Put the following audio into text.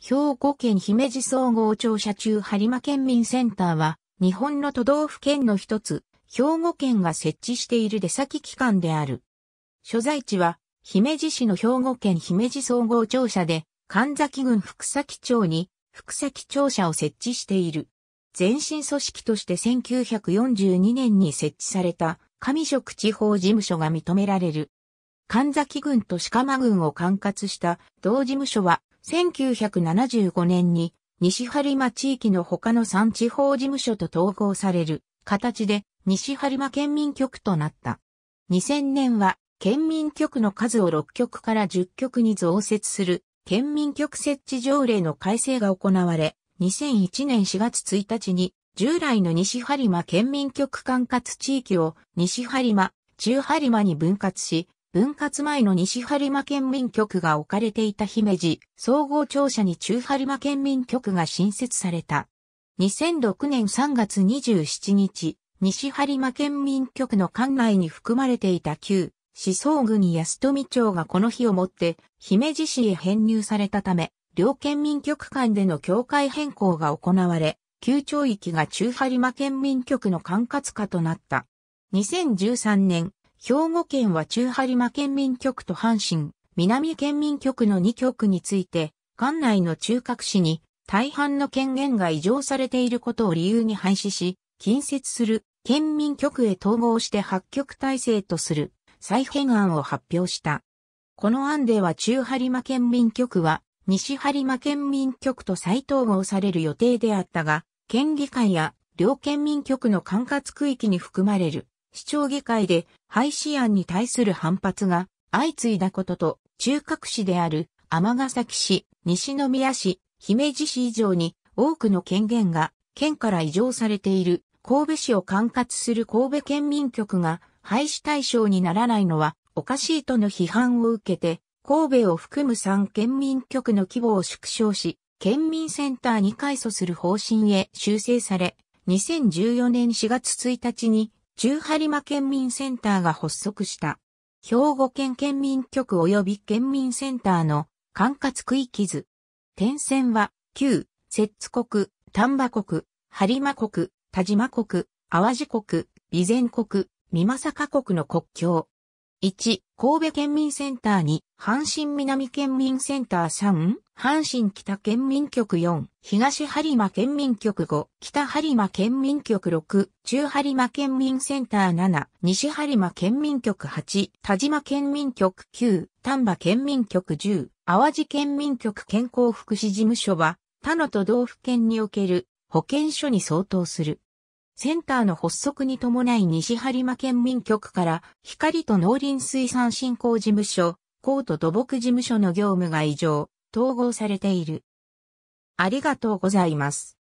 兵庫県姫路総合庁舎中播磨県民センターは、日本の都道府県の一つ、兵庫県が設置している出先機関である。所在地は、姫路市の兵庫県姫路総合庁舎で、神崎郡福崎町に、福崎庁舎を設置している。前身組織として1942年に設置された、上職地方事務所が認められる。神崎郡と鹿間郡を管轄した同事務所は1975年に西播磨地域の他の3地方事務所と統合される形で西播磨県民局となった。2000年は県民局の数を6局から10局に増設する県民局設置条例の改正が行われ、2001年4月1日に従来の西播磨県民局管轄地域を西播磨、中播磨に分割し、分割前の西播磨県民局が置かれていた姫路総合庁舎に中播磨県民局が新設された。2006年3月27日、西播磨県民局の管内に含まれていた旧思想郡安富町がこの日をもって姫路市へ編入されたため、両県民局間での境界変更が行われ、旧町域が中播磨県民局の管轄下となった。2013年、兵庫県は中張間県民局と阪神、南県民局の2局について、管内の中核市に大半の権限が移譲されていることを理由に廃止し、近接する県民局へ統合して発局体制とする再編案を発表した。この案では中張間県民局は西張間県民局と再統合される予定であったが、県議会や両県民局の管轄区域に含まれる市長議会で廃止案に対する反発が相次いだことと、中核市である尼崎市、西宮市、姫路市以上に多くの権限が県から移譲されている神戸市を管轄する神戸県民局が廃止対象にならないのはおかしいとの批判を受けて、神戸を含む3県民局の規模を縮小し、県民センターに改組する方針へ修正され、2014年4月1日に十播磨県民センターが発足した。兵庫県県民局及び県民センターの管轄区域図。点線は、旧、摂津国、丹波国、播磨国、田島国、淡路国、備前国、美作国の国境。1、神戸県民センター2、阪神南県民センター3、阪神北県民局4、東播磨県民局5、北播磨県民局6、中播磨県民センター7、西播磨県民局8、田島県民局9、丹波県民局10、淡路県民局健康福祉事務所は、他の都道府県における保健所に相当する。センターの発足に伴い西播磨県民局から光と農林水産振興事務所、高と土木事務所の業務が異常、統合されている。ありがとうございます。